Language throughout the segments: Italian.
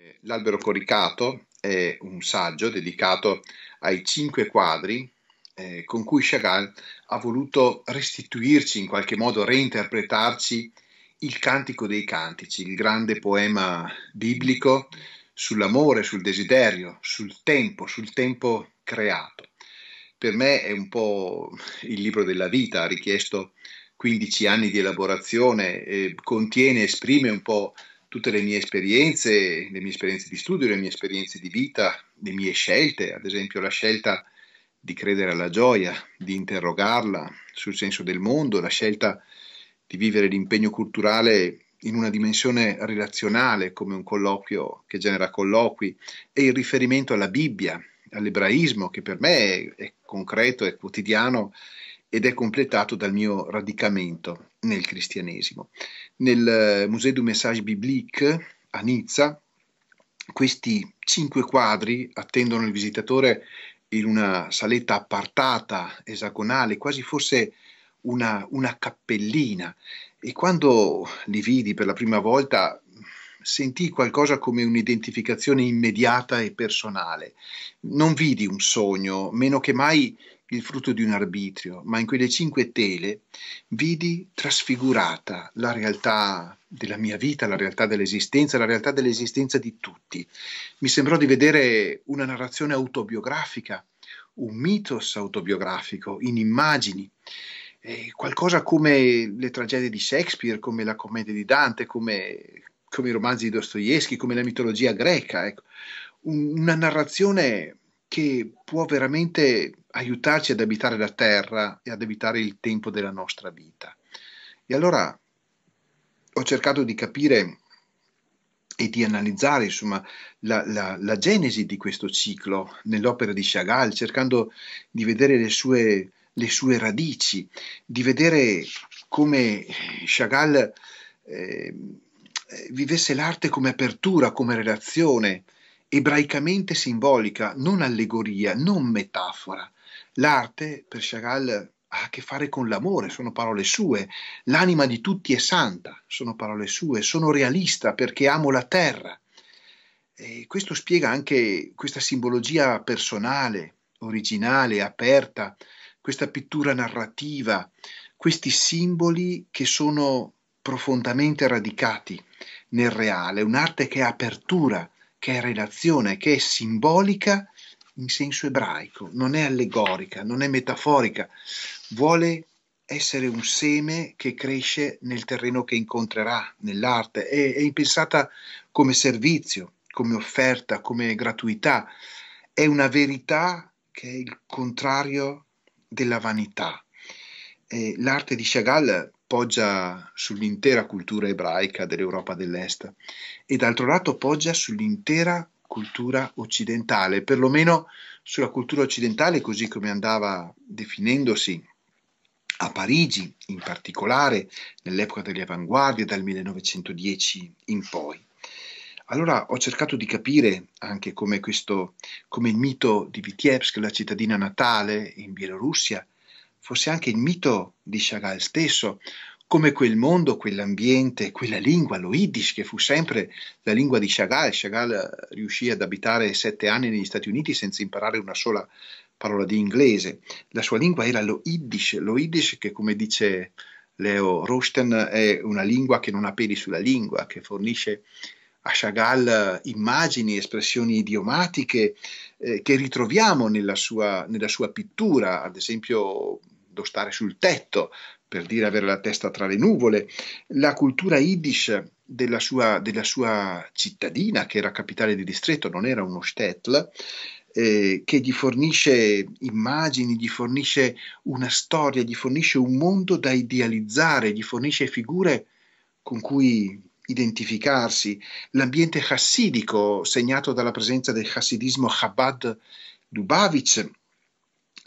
Eh, l'albero coricato è un saggio dedicato ai cinque quadri eh, con cui Chagall ha voluto restituirci, in qualche modo reinterpretarci il Cantico dei Cantici, il grande poema biblico sull'amore, sul desiderio, sul tempo, sul tempo creato. Per me è un po' il libro della vita, ha richiesto 15 anni di elaborazione, eh, contiene, esprime un po' tutte le mie esperienze, le mie esperienze di studio, le mie esperienze di vita, le mie scelte, ad esempio la scelta di credere alla gioia, di interrogarla sul senso del mondo, la scelta di vivere l'impegno culturale in una dimensione relazionale come un colloquio che genera colloqui e il riferimento alla Bibbia, all'ebraismo che per me è, è concreto, è quotidiano ed è completato dal mio radicamento nel cristianesimo. Nel eh, Musée du Message Biblique a Nizza, questi cinque quadri attendono il visitatore in una saletta appartata, esagonale, quasi fosse una, una cappellina. E quando li vidi per la prima volta sentii qualcosa come un'identificazione immediata e personale. Non vidi un sogno, meno che mai il frutto di un arbitrio, ma in quelle cinque tele vidi trasfigurata la realtà della mia vita, la realtà dell'esistenza, la realtà dell'esistenza di tutti. Mi sembrò di vedere una narrazione autobiografica, un mitos autobiografico in immagini, eh, qualcosa come le tragedie di Shakespeare, come la commedia di Dante, come, come i romanzi di Dostoevsky, come la mitologia greca, ecco. una narrazione che può veramente aiutarci ad abitare la terra e ad abitare il tempo della nostra vita. E allora ho cercato di capire e di analizzare insomma, la, la, la, genesi di questo ciclo nell'opera di Chagall, cercando di vedere le sue, le sue radici, di vedere come Chagall eh, vivesse l'arte come apertura, come relazione, ebraicamente simbolica, non allegoria, non metafora. L'arte, per Chagall, ha a che fare con l'amore, sono parole sue. L'anima di tutti è santa, sono parole sue. Sono realista perché amo la terra. E questo spiega anche questa simbologia personale, originale, aperta, questa pittura narrativa, questi simboli che sono profondamente radicati nel reale, un'arte che è apertura, che è relazione, che è simbolica in senso ebraico, non è allegorica, non è metaforica, vuole essere un seme che cresce nel terreno che incontrerà, nell'arte, è, è pensata come servizio, come offerta, come gratuità, è una verità che è il contrario della vanità. Eh, l'arte di Chagall poggia sull'intera cultura ebraica dell'Europa dell'Est e d'altro lato poggia sull'intera cultura occidentale, perlomeno sulla cultura occidentale così come andava definendosi a Parigi in particolare nell'epoca delle avanguardie dal 1910 in poi. Allora ho cercato di capire anche come, questo, come il mito di Vitebsk, la cittadina natale in Bielorussia, fosse anche il mito di Chagall stesso, come quel mondo, quell'ambiente, quella lingua, lo Yiddish, che fu sempre la lingua di Chagall. Chagall eh, riuscì ad abitare sette anni negli Stati Uniti senza imparare una sola parola di inglese. La sua lingua era lo Yiddish, lo Yiddish che come dice Leo Rosten è una lingua che non ha peli sulla lingua, che fornisce a Chagall eh, immagini, e espressioni idiomatiche eh, che ritroviamo nella sua, nella sua pittura, ad esempio lo stare sul tetto, per dire avere la testa tra le nuvole, la cultura yiddish della sua, della sua cittadina, che era capitale di distretto, non era uno shtetl, eh, che gli fornisce immagini, gli fornisce una storia, gli fornisce un mondo da idealizzare, gli fornisce figure con cui identificarsi, l'ambiente chassidico segnato dalla presenza del chassidismo Chabad Lubavitch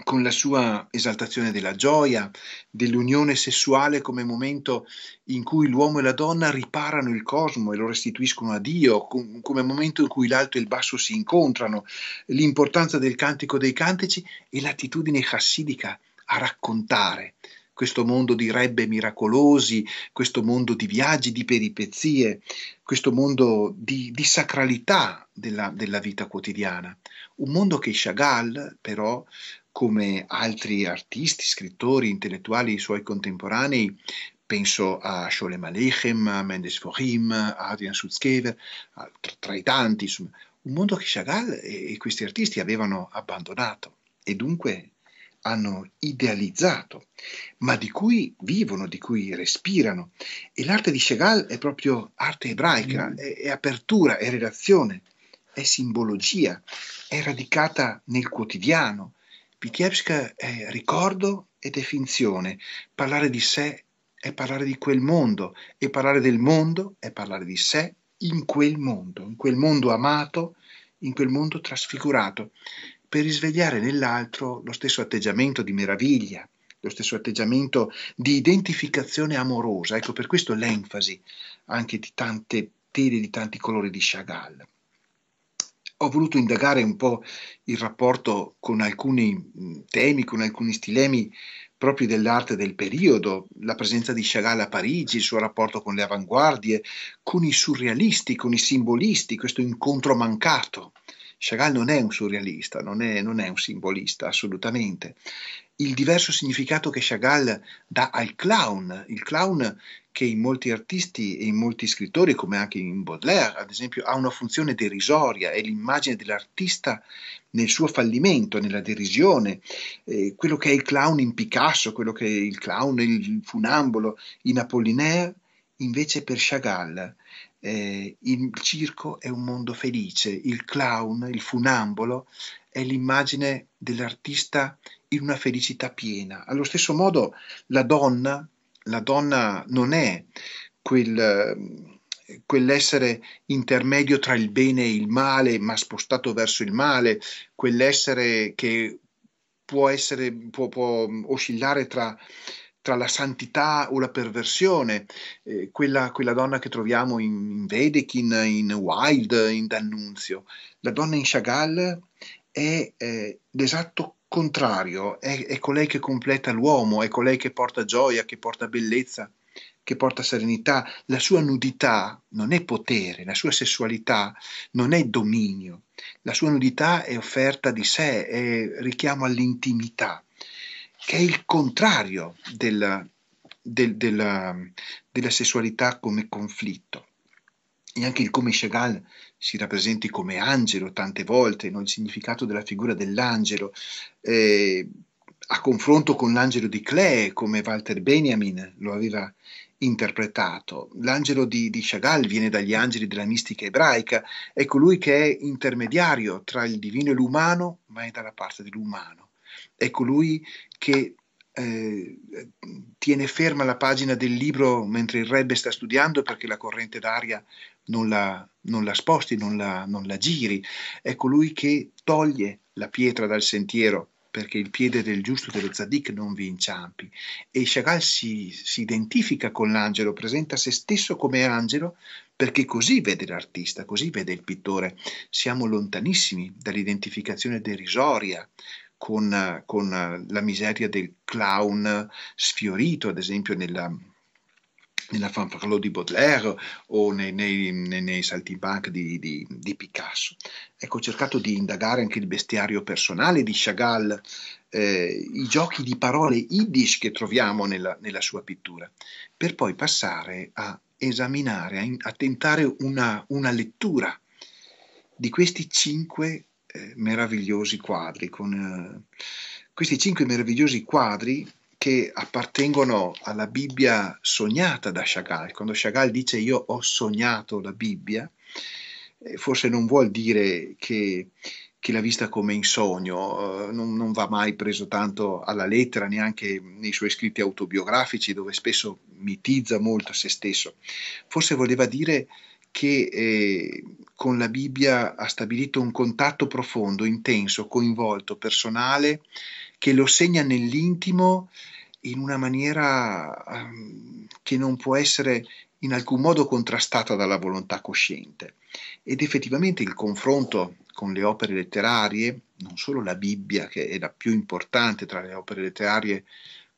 con la sua esaltazione della gioia, dell'unione sessuale come momento in cui l'uomo e la donna riparano il cosmo e lo restituiscono a Dio, come momento in cui l'alto e il basso si incontrano, l'importanza del cantico dei cantici e l'attitudine chassidica a raccontare, questo mondo di rebbe miracolosi, questo mondo di viaggi, di peripezie, questo mondo di, di sacralità della, della, vita quotidiana. Un mondo che Chagall, però, come altri artisti, scrittori, intellettuali suoi contemporanei, penso a Sholem Aleichem, a Mendes Fohim, a Adrian Sutzkever, tra, tra i tanti, insomma, un mondo che Chagall e, e questi artisti avevano abbandonato e dunque hanno idealizzato, ma di cui vivono, di cui respirano. E l'arte di Chagall è proprio arte ebraica, mm. è, è apertura, è relazione, è simbologia, è radicata nel quotidiano. Pietievska è ricordo ed è finzione, parlare di sé è parlare di quel mondo e parlare del mondo è parlare di sé in quel mondo, in quel mondo amato, in quel mondo trasfigurato per risvegliare nell'altro lo stesso atteggiamento di meraviglia, lo stesso atteggiamento di identificazione amorosa. Ecco per questo l'enfasi anche di tante tele di tanti colori di Chagall. Ho voluto indagare un po' il rapporto con alcuni mm, temi, con alcuni stilemi proprio dell'arte del periodo, la presenza di Chagall a Parigi, il suo rapporto con le avanguardie, con i surrealisti, con i simbolisti, questo incontro mancato. Chagall non è un surrealista, non è, non è un simbolista assolutamente. Il diverso significato che Chagall dà al clown, il clown che in molti artisti e in molti scrittori, come anche in Baudelaire, ad esempio, ha una funzione derisoria, è l'immagine dell'artista nel suo fallimento, nella derisione, eh, quello che è il clown in Picasso, quello che è il clown, il funambolo in Apollinaire, invece per Chagall eh, il circo è un mondo felice, il clown, il funambolo è l'immagine dell'artista in una felicità piena. Allo stesso modo la donna, la donna non è quel, quell'essere intermedio tra il bene e il male, ma spostato verso il male, quell'essere che può, essere, può, può oscillare tra tra la santità o la perversione, eh, quella, quella, donna che troviamo in, in Wedekind, in Wilde, in D'Annunzio. La donna in Chagall è eh, l'esatto contrario, è, è, colei che completa l'uomo, è colei che porta gioia, che porta bellezza, che porta serenità. La sua nudità non è potere, la sua sessualità non è dominio, la sua nudità è offerta di sé, è richiamo all'intimità che è il contrario della, del, della, della sessualità come conflitto. E anche il come Chagall si rappresenti come angelo tante volte, no? il significato della figura dell'angelo, eh, a confronto con l'angelo di Clee, come Walter Benjamin lo aveva interpretato. L'angelo di, di, Chagall viene dagli angeli della mistica ebraica, è colui che è intermediario tra il divino e l'umano, ma è dalla parte dell'umano è colui che eh, tiene ferma la pagina del libro mentre il rebbe sta studiando perché la corrente d'aria non la, non la sposti, non la, non la giri, è colui che toglie la pietra dal sentiero perché il piede del giusto dello Zadik non vi inciampi. E Chagall si, si, identifica con l'angelo, presenta se stesso come angelo, perché così vede l'artista, così vede il pittore. Siamo lontanissimi dall'identificazione derisoria con, con la miseria del clown sfiorito, ad esempio nella, nella fanfarlò di Baudelaire o nei, nei, nei, nei saltimbanchi di, di, di, Picasso. Ecco, ho cercato di indagare anche il bestiario personale di Chagall, eh, i giochi di parole yiddish che troviamo nella, nella, sua pittura, per poi passare a esaminare, a, in, a tentare una, una lettura di questi cinque eh, meravigliosi quadri, con eh, questi cinque meravigliosi quadri che appartengono alla Bibbia sognata da Chagall. Quando Chagall dice io ho sognato la Bibbia, eh, forse non vuol dire che, che l'ha vista come in sogno, eh, non, non, va mai preso tanto alla lettera, neanche nei suoi scritti autobiografici dove spesso mitizza molto se stesso. Forse voleva dire che eh, con la Bibbia ha stabilito un contatto profondo, intenso, coinvolto, personale, che lo segna nell'intimo in una maniera um, che non può essere in alcun modo contrastata dalla volontà cosciente. Ed effettivamente il confronto con le opere letterarie, non solo la Bibbia, che è la più importante tra le opere letterarie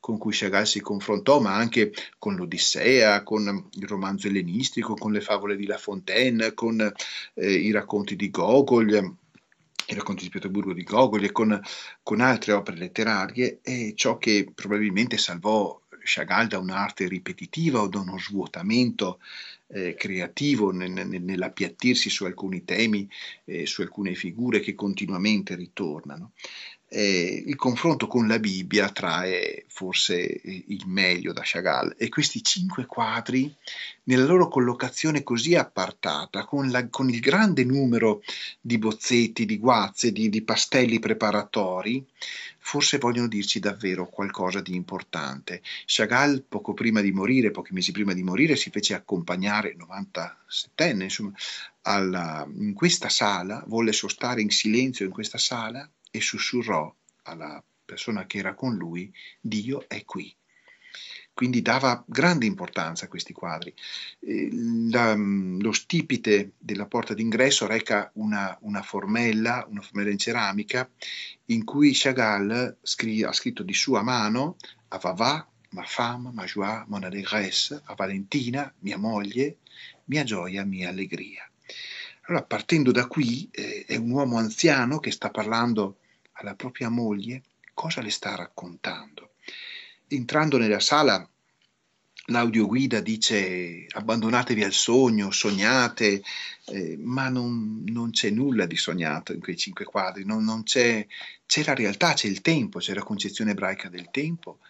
con cui Chagall si confrontò, ma anche con l'Odissea, con il romanzo ellenistico, con le favole di La Fontaine, con eh, i racconti di Gogol i racconti di Pietroburgo di Gogol e con, con, altre opere letterarie, è ciò che probabilmente salvò Chagall da un'arte ripetitiva o da uno svuotamento eh, creativo nel, nel, nell'appiattirsi su alcuni temi, eh, su alcune figure che continuamente ritornano eh, il confronto con la Bibbia trae forse eh, il meglio da Chagall e questi cinque quadri nella loro collocazione così appartata, con, la, con il grande numero di bozzetti, di guazze, di, di, pastelli preparatori, forse vogliono dirci davvero qualcosa di importante. Chagall poco prima di morire, pochi mesi prima di morire, si fece accompagnare, 97enne insomma, alla, in questa sala, volle sostare in silenzio in questa sala e sussurrò alla persona che era con lui, Dio è qui. Quindi dava grande importanza a questi quadri. Eh, la, mm, lo stipite della porta d'ingresso reca una, una, formella, una formella in ceramica, in cui Chagall scri- ha scritto di sua mano a Vavà, ma fama, ma joie, mon allégresse, a Valentina, mia moglie, mia gioia, mia allegria. Allora, partendo da qui, eh, è un uomo anziano che sta parlando alla propria moglie cosa le sta raccontando. Entrando nella sala, l'audioguida dice abbandonatevi al sogno, sognate, eh, ma non, non, c'è nulla di sognato in quei cinque quadri, non, non c'è, c'è la realtà, c'è il tempo, c'è la concezione ebraica del tempo,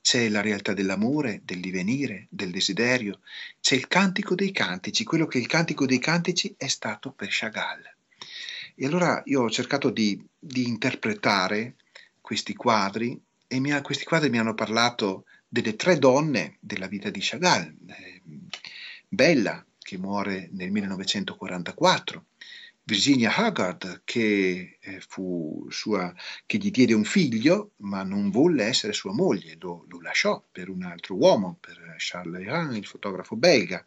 c'è la realtà dell'amore, del divenire, del desiderio, c'è il cantico dei cantici, quello che il cantico dei cantici è stato per Chagall. E allora io ho cercato di, di interpretare questi quadri e mia, questi quadri mi hanno parlato delle tre donne della vita di Chagall. Eh, Bella, che muore nel 1944, Virginia Haggard, che, eh, sua, che, gli diede un figlio, ma non volle essere sua moglie, lo, lo lasciò per un altro uomo, per Charles Lehan, il fotografo belga,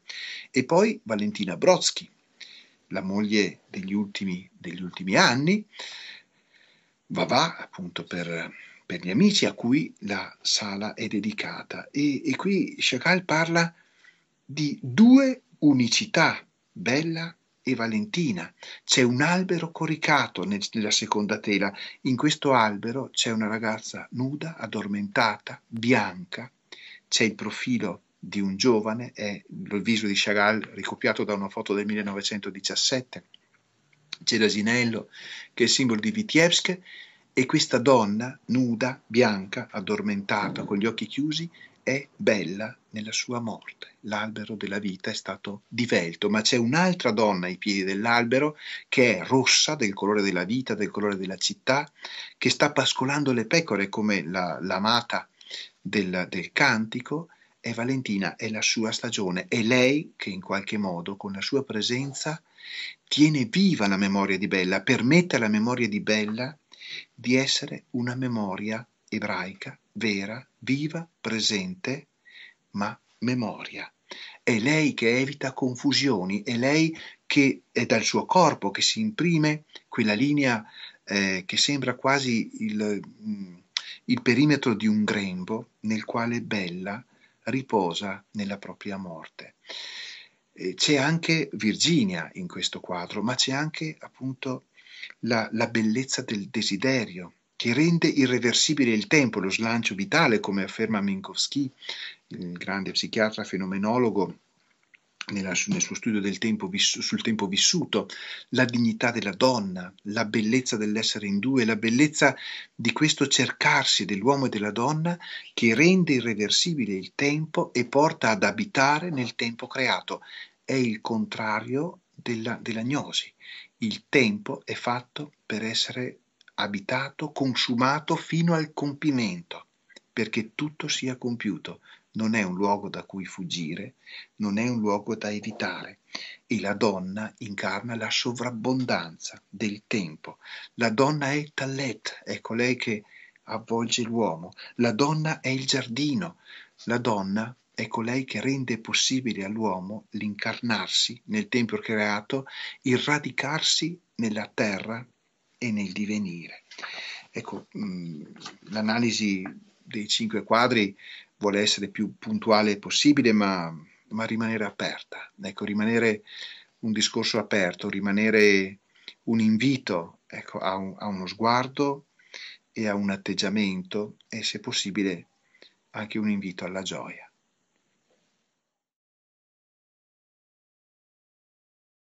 e poi Valentina Brodsky, la moglie degli ultimi, degli ultimi anni, Vavà appunto per, per, gli amici a cui la sala è dedicata. E, e qui Chagall parla di due unicità, Bella e Valentina. C'è un albero coricato nella seconda tela. In questo albero c'è una ragazza nuda, addormentata, bianca. C'è il profilo di un giovane è il viso di Chagall ricopiato da una foto del 1917, c'è l'asinello che è il simbolo di Witiewsk e questa donna nuda, bianca, addormentata, con gli occhi chiusi, è bella nella sua morte. L'albero della vita è stato divelto, ma c'è un'altra donna ai piedi dell'albero che è rossa, del colore della vita, del colore della città, che sta pascolando le pecore come la, l'amata del, del cantico è Valentina, è la sua stagione, è lei che in qualche modo con la sua presenza tiene viva la memoria di Bella, permette alla memoria di Bella di essere una memoria ebraica, vera, viva, presente, ma memoria. È lei che evita confusioni, è lei che è dal suo corpo che si imprime quella linea eh, che sembra quasi il, mm, il perimetro di un grembo nel quale Bella riposa nella propria morte. C'è anche Virginia in questo quadro, ma c'è anche appunto la, la bellezza del desiderio che rende irreversibile il tempo, lo slancio vitale, come afferma Minkowski, il grande psichiatra fenomenologo nella, nel suo studio del tempo, sul tempo vissuto, la dignità della donna, la bellezza dell'essere in due, la bellezza di questo cercarsi dell'uomo e della donna che rende irreversibile il tempo e porta ad abitare nel tempo creato. È il contrario della, della gnosi. Il tempo è fatto per essere abitato, consumato fino al compimento, perché tutto sia compiuto, non è un luogo da cui fuggire, non è un luogo da evitare. E la donna incarna la sovrabbondanza del tempo. La donna è Tallet, è colei ecco, che avvolge l'uomo. La donna è il giardino. La donna è colei ecco, che rende possibile all'uomo l'incarnarsi nel tempo creato, il radicarsi nella terra e nel divenire. Ecco, mm, l'analisi dei cinque quadri vuole essere più puntuale possibile, ma, ma rimanere aperta, ecco, rimanere un discorso aperto, rimanere un invito ecco, a, un, a, uno sguardo e a un atteggiamento e se possibile anche un invito alla gioia.